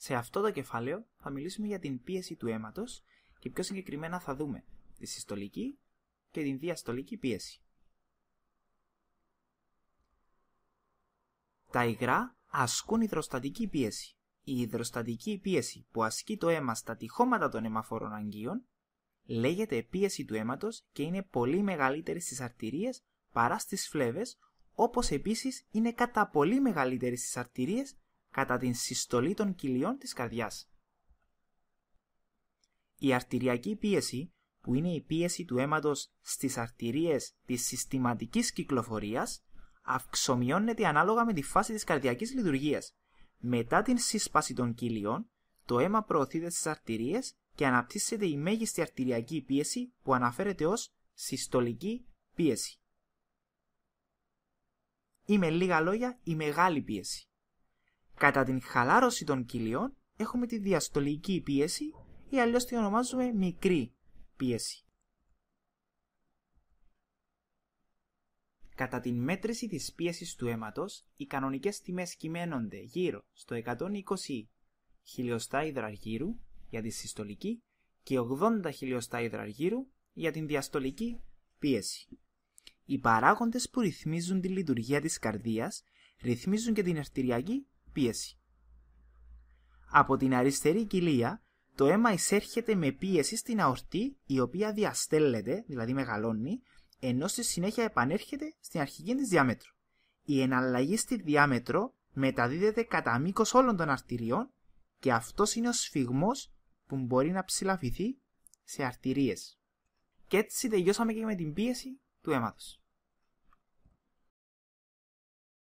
Σε αυτό το κεφάλαιο θα μιλήσουμε για την πίεση του αίματος και πιο συγκεκριμένα θα δούμε τη συστολική και την διαστολική πίεση. Τα υγρά ασκούν υδροστατική πίεση. Η υδροστατική πίεση που ασκεί το αίμα στα τυχώματα των αιμαφορών αγγείων λέγεται πίεση του αίματος και είναι πολύ μεγαλύτερη στις αρτηρίες παρά στις φλέβες, όπως επίσης είναι κατά πολύ μεγαλύτερη στις αρτηρίες κατά την συστολή των κοιλιών της καρδιάς. Η αρτηριακή πίεση, που είναι η πίεση του αίματος στις αρτηρίες της συστηματικής κυκλοφορίας, αυξομειώνεται ανάλογα με τη φάση της καρδιακής λειτουργίας. Μετά την σύσπαση των κοιλιών, το αίμα προωθείται στις αρτηρίες και αναπτύσσεται η μέγιστη αρτηριακή πίεση που αναφέρεται ως συστολική πίεση. Ή με λίγα λόγια η μεγάλη πίεση. Κατά την χαλάρωση των κοιλιών έχουμε τη διαστολική πίεση ή αλλιώς τη ονομάζουμε μικρή πίεση. Κατά την μέτρηση της πίεσης του αίματος, οι κανονικές τιμές κυμαίνονται γύρω στο 120 χιλιοστά υδραργύρου για τη συστολική και 80 χιλιοστά υδραργύρου για την διαστολική πίεση. Οι παράγοντες που ρυθμίζουν τη λειτουργία της καρδίας ρυθμίζουν και την αρτηριακή από την αριστερή κοιλία το αίμα εισέρχεται με πίεση στην αορτή η οποία διαστέλλεται, δηλαδή μεγαλώνει, ενώ στη συνέχεια επανέρχεται στην αρχική της διάμετρο. Η εναλλαγή στη διάμετρο μεταδίδεται κατά μήκος όλων των αρτηριών και αυτός είναι ο σφιγμός που μπορεί να ψηλαφηθεί σε αρτηρίες. Και έτσι τελειώσαμε και με την πίεση του αίματος.